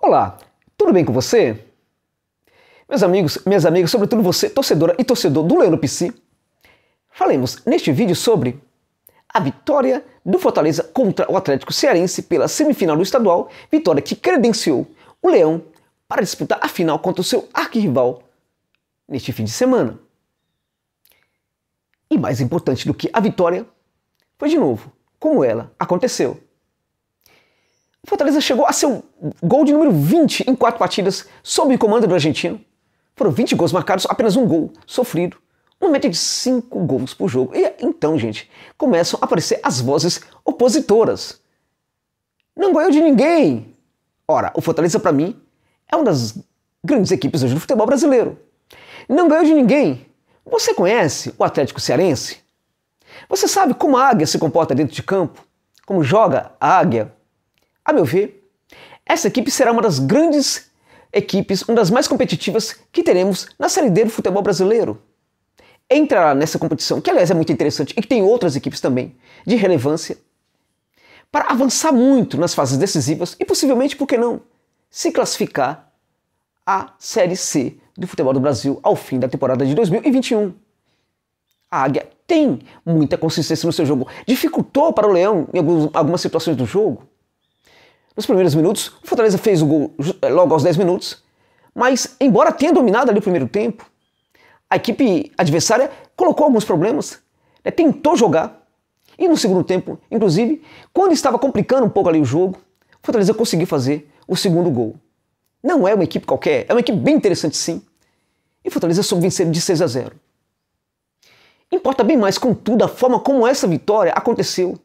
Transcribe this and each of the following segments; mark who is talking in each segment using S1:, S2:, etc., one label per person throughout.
S1: Olá, tudo bem com você? Meus amigos, minhas amigas, sobretudo você, torcedora e torcedor do Leão PC. falemos neste vídeo sobre a vitória do Fortaleza contra o Atlético Cearense pela semifinal do estadual, vitória que credenciou o Leão para disputar a final contra o seu arquirrival neste fim de semana. E mais importante do que a vitória, foi de novo como ela aconteceu. Fortaleza chegou a seu gol de número 20 em quatro partidas, sob o comando do argentino. Foram 20 gols marcados, apenas um gol sofrido, uma média de 5 gols por jogo. E então, gente, começam a aparecer as vozes opositoras. Não ganhou de ninguém! Ora, o Fortaleza, para mim, é uma das grandes equipes hoje do futebol brasileiro. Não ganhou de ninguém! Você conhece o Atlético Cearense? Você sabe como a águia se comporta dentro de campo? Como joga a águia a meu ver, essa equipe será uma das grandes equipes, uma das mais competitivas que teremos na Série D do futebol brasileiro. Entrará nessa competição, que aliás é muito interessante e que tem outras equipes também de relevância, para avançar muito nas fases decisivas e possivelmente, por que não, se classificar à Série C do futebol do Brasil ao fim da temporada de 2021. A Águia tem muita consistência no seu jogo, dificultou para o Leão em algumas situações do jogo, nos primeiros minutos, o Fortaleza fez o gol eh, logo aos 10 minutos, mas embora tenha dominado ali o primeiro tempo, a equipe adversária colocou alguns problemas, né, tentou jogar, e no segundo tempo, inclusive, quando estava complicando um pouco ali o jogo, o Fortaleza conseguiu fazer o segundo gol. Não é uma equipe qualquer, é uma equipe bem interessante sim. E o Fortaleza soube vencer de 6 a 0. Importa bem mais, contudo, a forma como essa vitória aconteceu.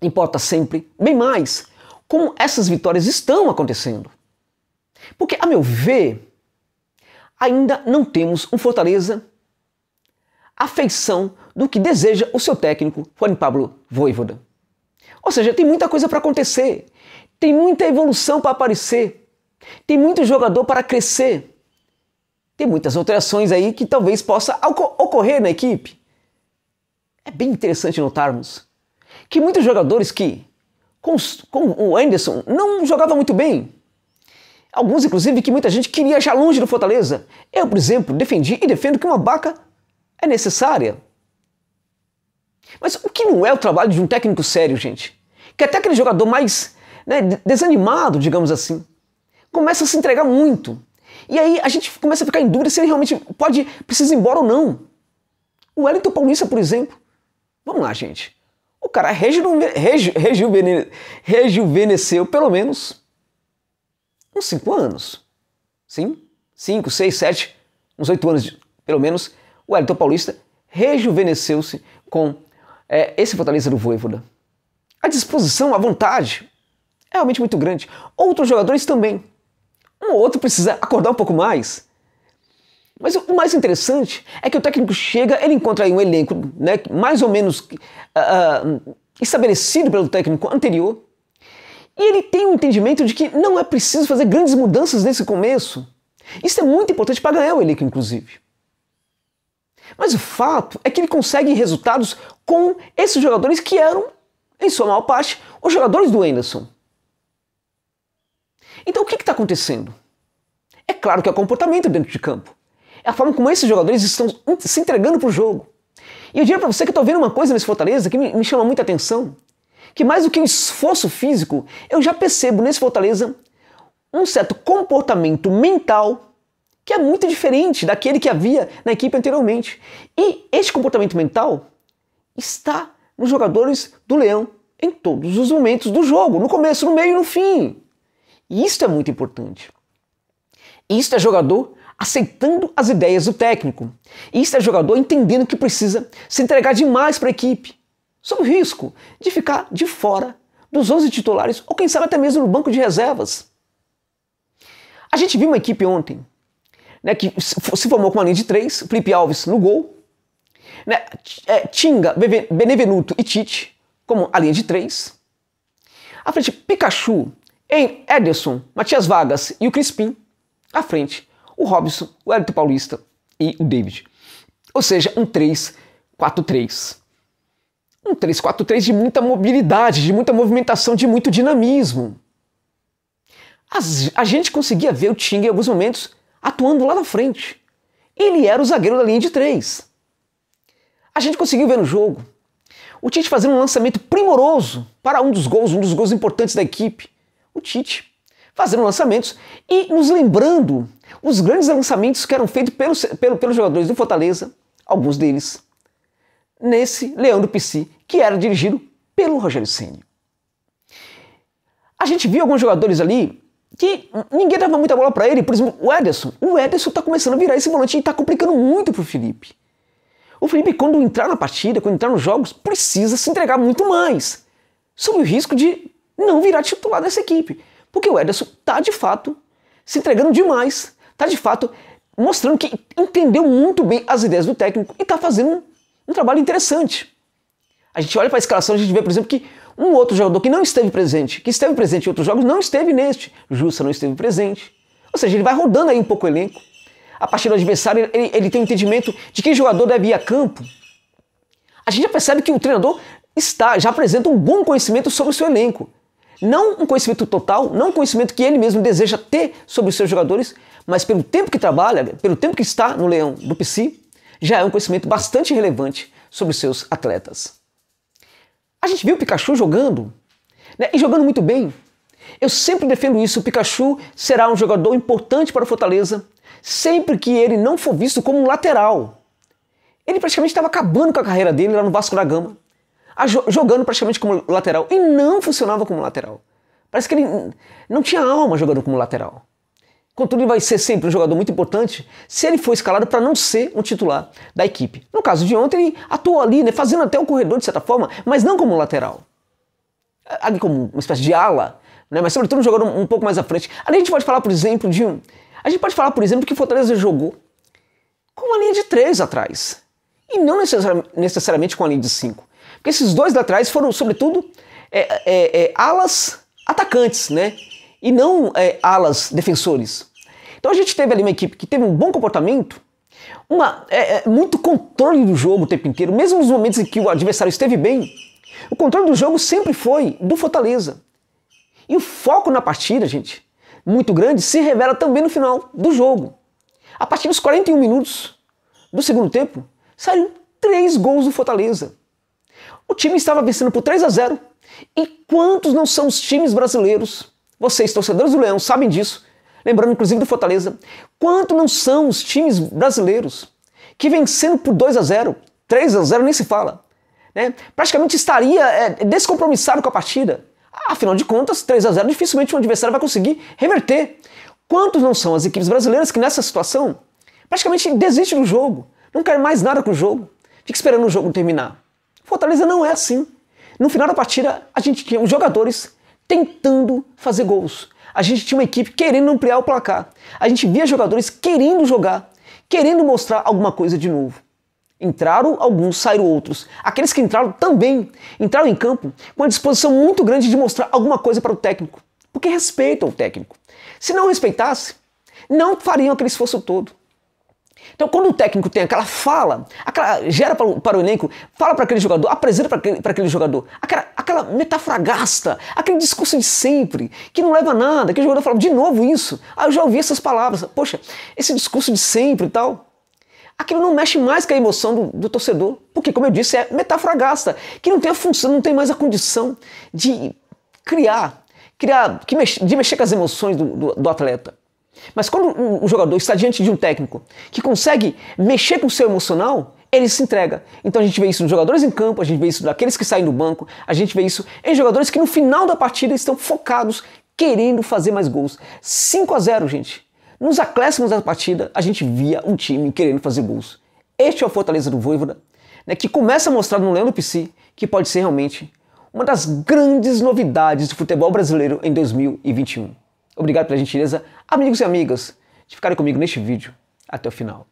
S1: Importa sempre, bem mais, como essas vitórias estão acontecendo. Porque, a meu ver, ainda não temos um Fortaleza afeição do que deseja o seu técnico Juan Pablo Voivoda. Ou seja, tem muita coisa para acontecer, tem muita evolução para aparecer, tem muito jogador para crescer, tem muitas alterações aí que talvez possa ocorrer na equipe. É bem interessante notarmos que muitos jogadores que com, com o Anderson não jogava muito bem. Alguns, inclusive, que muita gente queria já longe do Fortaleza. Eu, por exemplo, defendi e defendo que uma baca é necessária. Mas o que não é o trabalho de um técnico sério, gente? Que até aquele jogador mais né, desanimado, digamos assim, começa a se entregar muito. E aí a gente começa a ficar em dúvida se ele realmente pode, precisa ir embora ou não. O Wellington Paulista, por exemplo. Vamos lá, gente. O cara reju, reju, rejuvene, rejuvenesceu pelo menos uns 5 anos. Sim, 5, 6, 7, uns 8 anos, pelo menos, o Elton Paulista rejuvenesceu-se com é, esse Fortaleza do Voivoda. A disposição, a vontade é realmente muito grande. Outros jogadores também. Um ou outro precisa acordar um pouco mais mas o mais interessante é que o técnico chega, ele encontra aí um elenco né, mais ou menos uh, estabelecido pelo técnico anterior, e ele tem um entendimento de que não é preciso fazer grandes mudanças nesse começo. Isso é muito importante para ganhar o elenco, inclusive. Mas o fato é que ele consegue resultados com esses jogadores que eram, em sua maior parte, os jogadores do Anderson. Então o que está acontecendo? É claro que é comportamento dentro de campo. É a forma como esses jogadores estão se entregando para o jogo. E eu diria para você que eu estou vendo uma coisa nesse Fortaleza que me, me chama muita atenção. Que mais do que um esforço físico, eu já percebo nesse Fortaleza um certo comportamento mental que é muito diferente daquele que havia na equipe anteriormente. E este comportamento mental está nos jogadores do Leão em todos os momentos do jogo, no começo, no meio e no fim. E isto é muito importante. Isto é jogador aceitando as ideias do técnico. E isso é jogador entendendo que precisa se entregar demais para a equipe, sob o risco de ficar de fora dos 11 titulares ou quem sabe até mesmo no banco de reservas. A gente viu uma equipe ontem né, que se formou com uma linha de três, Felipe Alves no gol, né, é, Tinga, Benevenuto e Tite como a linha de três. À frente, Pikachu em Ederson, Matias Vargas e o Crispim. À frente, o Robson, o Hélito Paulista e o David. Ou seja, um 3-4-3. Um 3-4-3 de muita mobilidade, de muita movimentação, de muito dinamismo. As, a gente conseguia ver o Ting em alguns momentos atuando lá na frente. Ele era o zagueiro da linha de três. A gente conseguiu ver no jogo o Tite fazendo um lançamento primoroso para um dos gols, um dos gols importantes da equipe. O Tite fazendo lançamentos e nos lembrando os grandes lançamentos que eram feitos pelos, pelos, pelos jogadores do Fortaleza, alguns deles, nesse Leandro Pici, que era dirigido pelo Rogério Ceni. A gente viu alguns jogadores ali que ninguém dava muita bola para ele, por exemplo, o Ederson. O Ederson está começando a virar esse volante e está complicando muito pro Felipe. O Felipe, quando entrar na partida, quando entrar nos jogos, precisa se entregar muito mais, sob o risco de não virar titular dessa equipe. Porque o Ederson está de fato se entregando demais, está de fato mostrando que entendeu muito bem as ideias do técnico e está fazendo um, um, trabalho interessante. A gente olha para a escalação, a gente vê, por exemplo, que um outro jogador que não esteve presente, que esteve presente em outros jogos, não esteve neste. Justa não esteve presente. Ou seja, ele vai rodando aí um pouco o elenco. A partir do adversário, ele, ele tem entendimento de que jogador deve ir a campo. A gente já percebe que o treinador está, já apresenta um bom conhecimento sobre o seu elenco. Não um conhecimento total, não um conhecimento que ele mesmo deseja ter sobre os seus jogadores, mas pelo tempo que trabalha, pelo tempo que está no Leão do PC, já é um conhecimento bastante relevante sobre os seus atletas. A gente viu o Pikachu jogando, né, e jogando muito bem. Eu sempre defendo isso, o Pikachu será um jogador importante para o Fortaleza, sempre que ele não for visto como um lateral. Ele praticamente estava acabando com a carreira dele lá no Vasco da Gama. Ah, jogando praticamente como lateral. E não funcionava como lateral. Parece que ele não tinha alma jogando como lateral. Contudo, ele vai ser sempre um jogador muito importante se ele for escalado para não ser um titular da equipe. No caso de ontem, ele atuou ali, né, fazendo até o um corredor de certa forma, mas não como lateral. Ali como uma espécie de ala, né, mas sobretudo jogando um pouco mais à frente. Ali a gente pode falar, por exemplo, de um. A gente pode falar, por exemplo, que o Fortaleza jogou com uma linha de três atrás. E não necessariamente com a linha de cinco. Porque esses dois laterais foram, sobretudo, é, é, é, alas atacantes, né? E não é, alas defensores. Então a gente teve ali uma equipe que teve um bom comportamento, uma, é, muito controle do jogo o tempo inteiro, mesmo nos momentos em que o adversário esteve bem. O controle do jogo sempre foi do Fortaleza. E o foco na partida, gente, muito grande, se revela também no final do jogo. A partir dos 41 minutos do segundo tempo, saíram três gols do Fortaleza. O time estava vencendo por 3 a 0. E quantos não são os times brasileiros? Vocês, torcedores do Leão, sabem disso. Lembrando inclusive do Fortaleza. Quanto não são os times brasileiros que vencendo por 2 a 0, 3 a 0 nem se fala, né? Praticamente estaria é, descompromissado com a partida. Afinal de contas, 3 a 0 dificilmente um adversário vai conseguir reverter. Quantos não são as equipes brasileiras que nessa situação praticamente desistem do jogo, não querem mais nada com o jogo, fica esperando o jogo terminar. Fortaleza não é assim. No final da partida, a gente tinha os jogadores tentando fazer gols. A gente tinha uma equipe querendo ampliar o placar. A gente via jogadores querendo jogar, querendo mostrar alguma coisa de novo. Entraram alguns, saíram outros. Aqueles que entraram também entraram em campo com a disposição muito grande de mostrar alguma coisa para o técnico, porque respeitam o técnico. Se não respeitasse, não fariam aquele esforço todo. Então, quando o técnico tem aquela fala, aquela, gera para o, para o elenco, fala para aquele jogador, apresenta para aquele, para aquele jogador, aquela, aquela aquele discurso de sempre, que não leva a nada, que o jogador fala de novo isso. Ah, eu já ouvi essas palavras, poxa, esse discurso de sempre e tal. Aquilo não mexe mais com a emoção do, do torcedor, porque, como eu disse, é metafragasta, que não tem a função, não tem mais a condição de criar, criar de mexer com as emoções do, do, do atleta. Mas quando o jogador está diante de um técnico que consegue mexer com o seu emocional, ele se entrega. Então a gente vê isso nos jogadores em campo, a gente vê isso daqueles que saem do banco, a gente vê isso em jogadores que no final da partida estão focados, querendo fazer mais gols. 5 a 0, gente. Nos acréscimos da partida, a gente via um time querendo fazer gols. Este é o Fortaleza do Voivoda, né, que começa a mostrar no Leandro PC, que pode ser realmente uma das grandes novidades do futebol brasileiro em 2021. Obrigado pela gentileza, amigos e amigas, de ficarem comigo neste vídeo até o final.